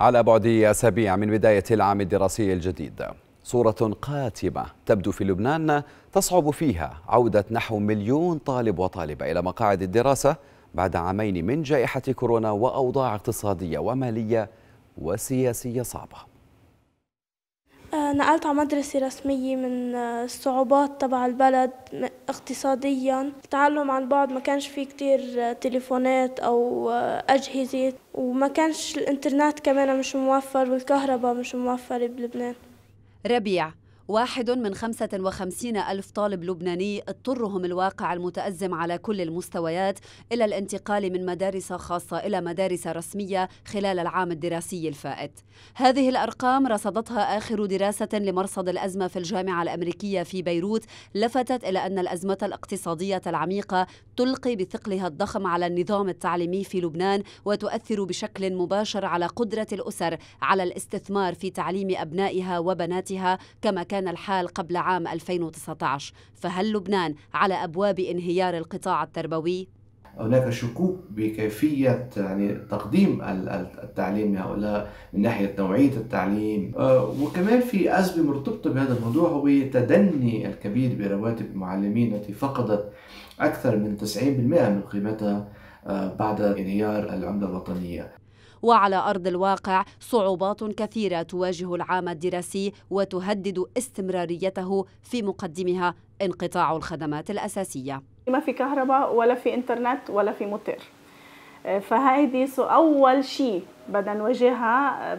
على بعد أسابيع من بداية العام الدراسي الجديد صورة قاتمة تبدو في لبنان تصعب فيها عودة نحو مليون طالب وطالبة إلى مقاعد الدراسة بعد عامين من جائحة كورونا وأوضاع اقتصادية ومالية وسياسية صعبة نقلت على مدرسة رسمية من آه، الصعوبات تبع البلد اقتصاديا التعلم عن بعد ما كانش في كتير آه، تليفونات أو آه، أجهزة وما كانش الإنترنت كمان مش موفر والكهرباء مش موفرة بلبنان ربيع واحد من 55 ألف طالب لبناني اضطرهم الواقع المتأزم على كل المستويات إلى الانتقال من مدارس خاصة إلى مدارس رسمية خلال العام الدراسي الفائت هذه الأرقام رصدتها آخر دراسة لمرصد الأزمة في الجامعة الأمريكية في بيروت لفتت إلى أن الأزمة الاقتصادية العميقة تلقي بثقلها الضخم على النظام التعليمي في لبنان وتؤثر بشكل مباشر على قدرة الأسر على الاستثمار في تعليم أبنائها وبناتها كما كان كان الحال قبل عام 2019 فهل لبنان على أبواب انهيار القطاع التربوي؟ هناك شكوك بكيفية يعني تقديم التعليم لهؤلاء من ناحية نوعية التعليم آه، وكمان في أزمة مرتبطة بهذا الموضوع هو تدني الكبير برواتب المعلمين التي فقدت أكثر من 90% من قيمتها آه، بعد انهيار العملة الوطنية وعلى أرض الواقع صعوبات كثيرة تواجه العام الدراسي وتهدد استمراريته في مقدمها انقطاع الخدمات الأساسية ما في كهرباء ولا في إنترنت ولا في مطر فهيدي اول شيء بدنا نواجهها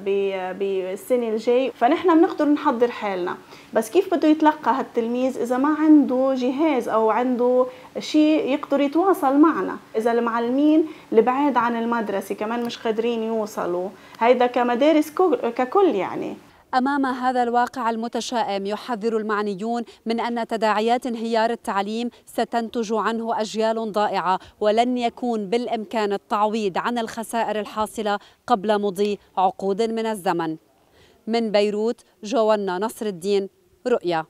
بالسنه الجاي فنحن بنقدر نحضر حالنا بس كيف بده يتلقى هالتلميذ اذا ما عنده جهاز او عنده شيء يقدر يتواصل معنا اذا المعلمين البعيد عن المدرسه كمان مش قادرين يوصلوا هيدا كمدارس ككل يعني أمام هذا الواقع المتشائم يحذر المعنيون من أن تداعيات انهيار التعليم ستنتج عنه أجيال ضائعة ولن يكون بالإمكان التعويض عن الخسائر الحاصلة قبل مضي عقود من الزمن من بيروت جوانا نصر الدين رؤيا